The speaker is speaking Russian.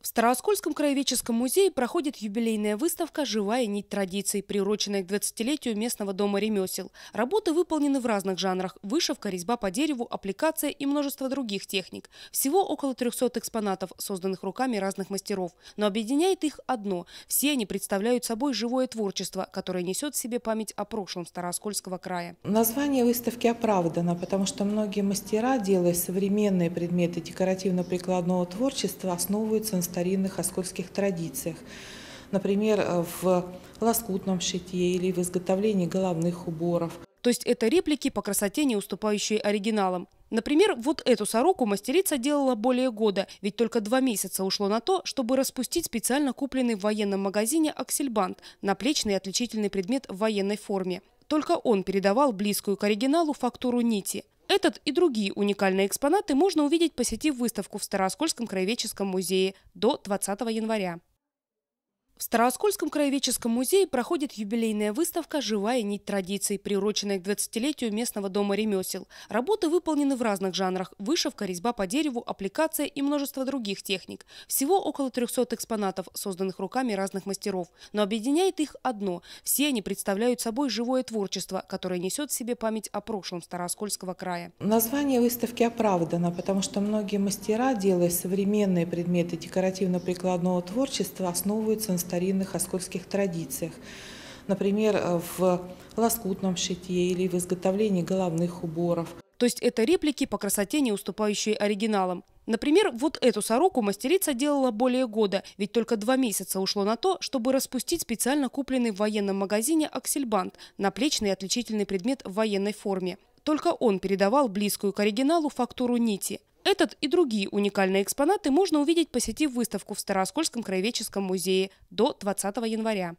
В Старооскольском краеведческом музее проходит юбилейная выставка «Живая нить традиций», приуроченная к 20-летию местного дома ремесел. Работы выполнены в разных жанрах – вышивка, резьба по дереву, аппликация и множество других техник. Всего около 300 экспонатов, созданных руками разных мастеров. Но объединяет их одно – все они представляют собой живое творчество, которое несет в себе память о прошлом Старооскольского края. Название выставки оправдано, потому что многие мастера, делая современные предметы декоративно-прикладного творчества, основываются на старинных оскольских традициях. Например, э, в лоскутном шитье или в изготовлении головных уборов. То есть это реплики по красоте, не уступающие оригиналам. Например, вот эту сороку мастерица делала более года, ведь только два месяца ушло на то, чтобы распустить специально купленный в военном магазине аксельбант – наплечный отличительный предмет в военной форме. Только он передавал близкую к оригиналу фактуру нити. Этот и другие уникальные экспонаты можно увидеть, посетив выставку в Староскольском краеведческом музее до 20 января староскольском краеведческом музее проходит юбилейная выставка «Живая нить традиций», приуроченная к 20-летию местного дома ремесел. Работы выполнены в разных жанрах – вышивка, резьба по дереву, аппликация и множество других техник. Всего около 300 экспонатов, созданных руками разных мастеров. Но объединяет их одно – все они представляют собой живое творчество, которое несет в себе память о прошлом староскольского края. Название выставки оправдано, потому что многие мастера, делая современные предметы декоративно-прикладного творчества, основываются на старинных оскольских традициях. Например, э, в лоскутном шитье или в изготовлении головных уборов. То есть это реплики по красоте, не уступающие оригиналам. Например, вот эту сороку мастерица делала более года, ведь только два месяца ушло на то, чтобы распустить специально купленный в военном магазине аксельбант – наплечный отличительный предмет в военной форме. Только он передавал близкую к оригиналу фактуру нити – этот и другие уникальные экспонаты можно увидеть, посетив выставку в Староскольском краеведческом музее до 20 января.